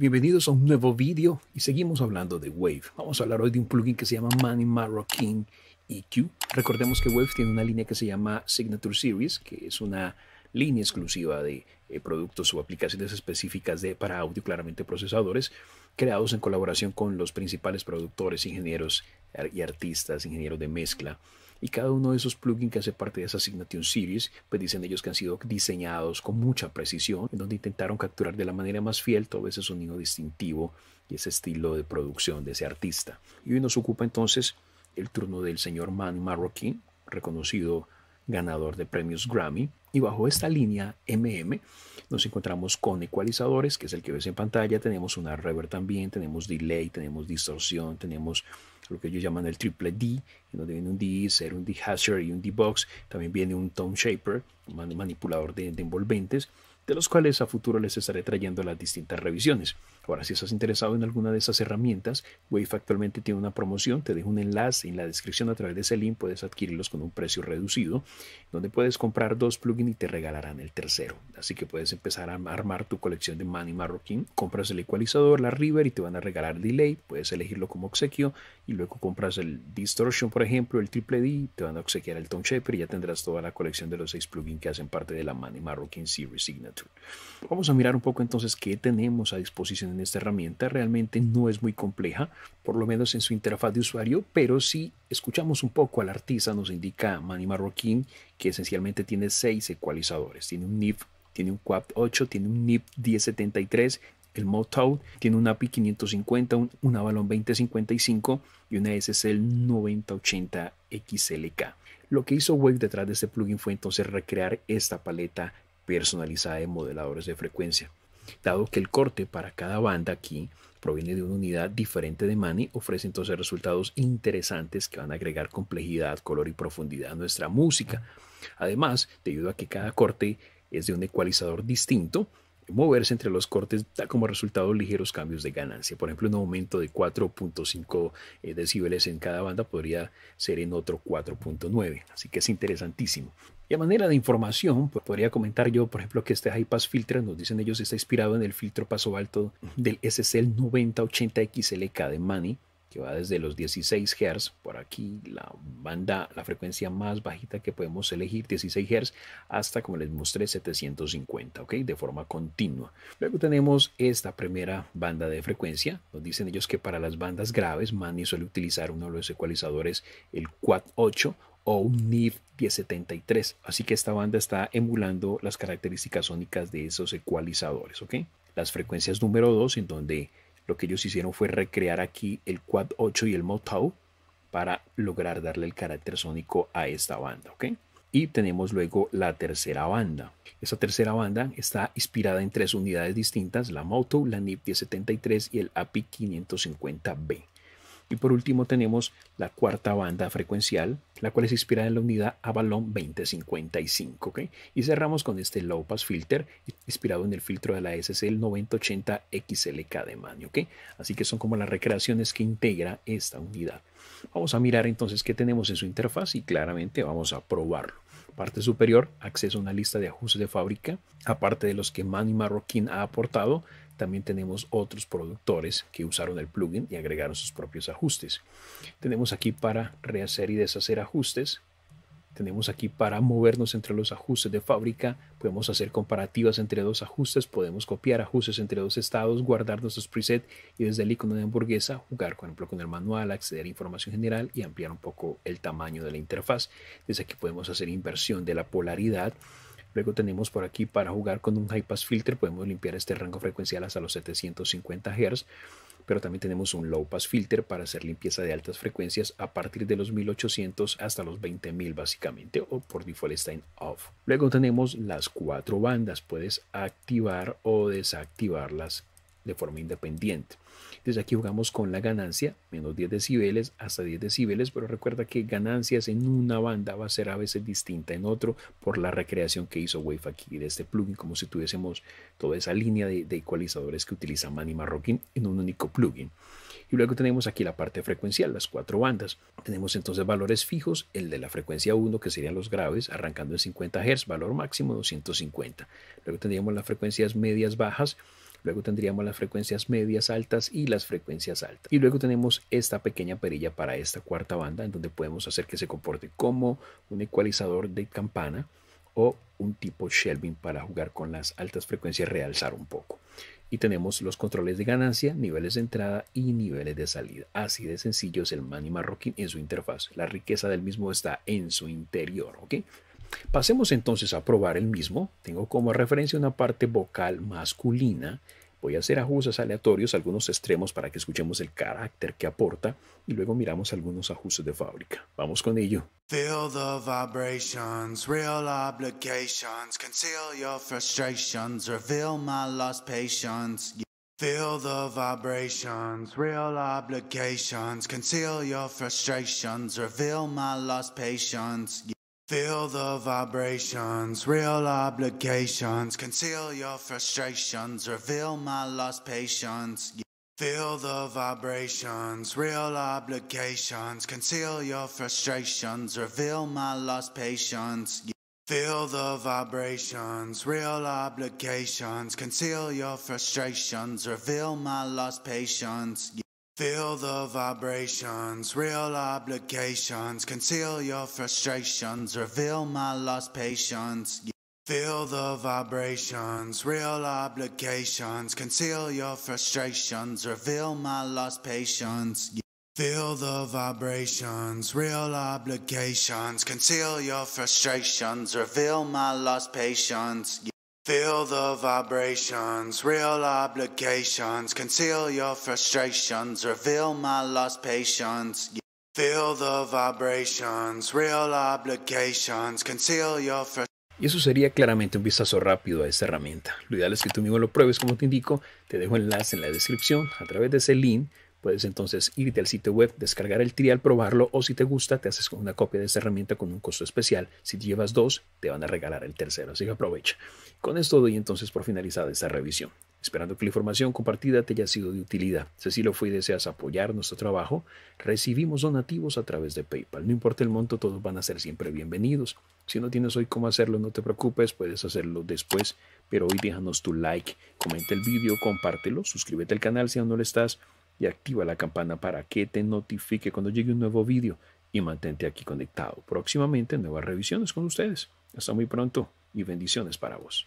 Bienvenidos a un nuevo vídeo y seguimos hablando de Wave. Vamos a hablar hoy de un plugin que se llama money Marroquin EQ. Recordemos que Wave tiene una línea que se llama Signature Series, que es una línea exclusiva de eh, productos o aplicaciones específicas de, para audio, claramente procesadores, creados en colaboración con los principales productores, ingenieros eh, y artistas, ingenieros de mezcla y cada uno de esos plugins que hace parte de esa Signature Series, pues dicen ellos que han sido diseñados con mucha precisión, en donde intentaron capturar de la manera más fiel todo ese sonido distintivo y ese estilo de producción de ese artista. Y hoy nos ocupa entonces el turno del señor Man Marroquín, reconocido ganador de premios Grammy. Y bajo esta línea MM nos encontramos con ecualizadores, que es el que ves en pantalla. Tenemos una reverb también, tenemos delay, tenemos distorsión, tenemos lo que ellos llaman el triple D, en donde viene un D-Ser, un D-Hasher y un D-Box. También viene un Tone Shaper, un manipulador de envolventes de los cuales a futuro les estaré trayendo las distintas revisiones. Ahora, si estás interesado en alguna de esas herramientas, Wave actualmente tiene una promoción, te dejo un enlace en la descripción a través de ese link, puedes adquirirlos con un precio reducido, donde puedes comprar dos plugins y te regalarán el tercero. Así que puedes empezar a armar tu colección de Manny Marroquín, compras el ecualizador, la River y te van a regalar delay, puedes elegirlo como obsequio y luego compras el Distortion, por ejemplo, el Triple D, te van a obsequiar el Tone Shaper y ya tendrás toda la colección de los seis plugins que hacen parte de la Manny Marroquín Series Signal. Vamos a mirar un poco entonces qué tenemos a disposición en esta herramienta. Realmente no es muy compleja, por lo menos en su interfaz de usuario, pero si escuchamos un poco al artista, nos indica Manny Marroquín que esencialmente tiene seis ecualizadores. Tiene un NIF, tiene un Quad 8, tiene un NIF 1073, el Motout tiene un API 550, un, Avalon 2055 y una SSL 9080 XLK. Lo que hizo Wave detrás de este plugin fue entonces recrear esta paleta personalizada de modeladores de frecuencia. Dado que el corte para cada banda aquí proviene de una unidad diferente de Mani, ofrece entonces resultados interesantes que van a agregar complejidad, color y profundidad a nuestra música. Además, debido a que cada corte es de un ecualizador distinto, moverse entre los cortes da como resultado ligeros cambios de ganancia. Por ejemplo, un aumento de 4.5 eh, decibeles en cada banda podría ser en otro 4.9. Así que es interesantísimo. Y a manera de información, pues podría comentar yo, por ejemplo, que este High Pass Filter, nos dicen ellos, está inspirado en el filtro paso alto del SSL 9080XLK de Mani, que va desde los 16 Hz, por aquí la banda, la frecuencia más bajita que podemos elegir, 16 Hz, hasta como les mostré, 750, ¿ok? De forma continua. Luego tenemos esta primera banda de frecuencia, nos dicen ellos que para las bandas graves, Manny suele utilizar uno de los ecualizadores, el Quad 8 o un NIF 1073, así que esta banda está emulando las características sónicas de esos ecualizadores, ¿ok? Las frecuencias número 2, en donde lo que ellos hicieron fue recrear aquí el Quad 8 y el Motow para lograr darle el carácter sónico a esta banda, ¿ok? Y tenemos luego la tercera banda. Esta tercera banda está inspirada en tres unidades distintas, la moto la NIP 1073 y el API 550B. Y por último tenemos la cuarta banda frecuencial, la cual es inspirada en la unidad Avalon 2055. Y cerramos con este low pass filter inspirado en el filtro de la SCL 9080 XLK de Mani, Así que son como las recreaciones que integra esta unidad. Vamos a mirar entonces qué tenemos en su interfaz y claramente vamos a probarlo. Parte superior, acceso a una lista de ajustes de fábrica, aparte de los que Manny Marroquín ha aportado, también tenemos otros productores que usaron el plugin y agregaron sus propios ajustes. Tenemos aquí para rehacer y deshacer ajustes. Tenemos aquí para movernos entre los ajustes de fábrica. Podemos hacer comparativas entre dos ajustes. Podemos copiar ajustes entre dos estados, guardar nuestros presets y desde el icono de hamburguesa jugar, por ejemplo, con el manual, acceder a información general y ampliar un poco el tamaño de la interfaz. Desde aquí podemos hacer inversión de la polaridad Luego tenemos por aquí para jugar con un high pass filter, podemos limpiar este rango frecuencial hasta los 750 Hz, pero también tenemos un low pass filter para hacer limpieza de altas frecuencias a partir de los 1800 hasta los 20000 básicamente, o por default está en off. Luego tenemos las cuatro bandas, puedes activar o desactivarlas de forma independiente. desde aquí jugamos con la ganancia, menos 10 decibeles hasta 10 decibeles, pero recuerda que ganancias en una banda va a ser a veces distinta en otro por la recreación que hizo Wave aquí de este plugin, como si tuviésemos toda esa línea de, de ecualizadores que utiliza Manny Rocking en un único plugin. Y luego tenemos aquí la parte frecuencial, las cuatro bandas. Tenemos entonces valores fijos, el de la frecuencia 1, que serían los graves, arrancando en 50 Hz, valor máximo 250. Luego tendríamos las frecuencias medias bajas, Luego tendríamos las frecuencias medias altas y las frecuencias altas. Y luego tenemos esta pequeña perilla para esta cuarta banda en donde podemos hacer que se comporte como un ecualizador de campana o un tipo shelving para jugar con las altas frecuencias realzar un poco. Y tenemos los controles de ganancia, niveles de entrada y niveles de salida. Así de sencillo es el Mani Rocking en su interfaz. La riqueza del mismo está en su interior, ¿ok? Pasemos entonces a probar el mismo. Tengo como referencia una parte vocal masculina. Voy a hacer ajustes aleatorios, algunos extremos para que escuchemos el carácter que aporta y luego miramos algunos ajustes de fábrica. Vamos con ello. Feel the vibrations, real obligations, conceal your frustrations, reveal my lost patience. Feel the vibrations, real obligations, conceal your frustrations, reveal my lost patience. Feel the vibrations, real obligations. Conceal your frustrations, reveal my lost patience. Feel the vibrations, real obligations. Conceal your frustrations, reveal my lost patience. Feel the vibrations, real obligations. Conceal your frustrations, reveal my lost patience. Feel the vibrations, real obligations. Conceal your frustrations, reveal my lost patience. Feel the vibrations, real obligations. Conceal your frustrations, reveal my lost patience. Feel the vibrations, real obligations. Conceal your frustrations, reveal my lost patience. Y eso sería claramente un vistazo rápido a esta herramienta. Lo ideal es que tú mismo lo pruebes como te indico. Te dejo el enlace en la descripción a través de ese link Puedes entonces irte al sitio web, descargar el trial, probarlo o si te gusta, te haces una copia de esta herramienta con un costo especial. Si llevas dos, te van a regalar el tercero, así que aprovecha. Con esto doy entonces por finalizada esta revisión. Esperando que la información compartida te haya sido de utilidad. Si así lo fue y deseas apoyar nuestro trabajo, recibimos donativos a través de PayPal. No importa el monto, todos van a ser siempre bienvenidos. Si no tienes hoy cómo hacerlo, no te preocupes, puedes hacerlo después. Pero hoy déjanos tu like, comenta el vídeo, compártelo, suscríbete al canal si aún no lo estás y activa la campana para que te notifique cuando llegue un nuevo vídeo y mantente aquí conectado. Próximamente nuevas revisiones con ustedes. Hasta muy pronto y bendiciones para vos.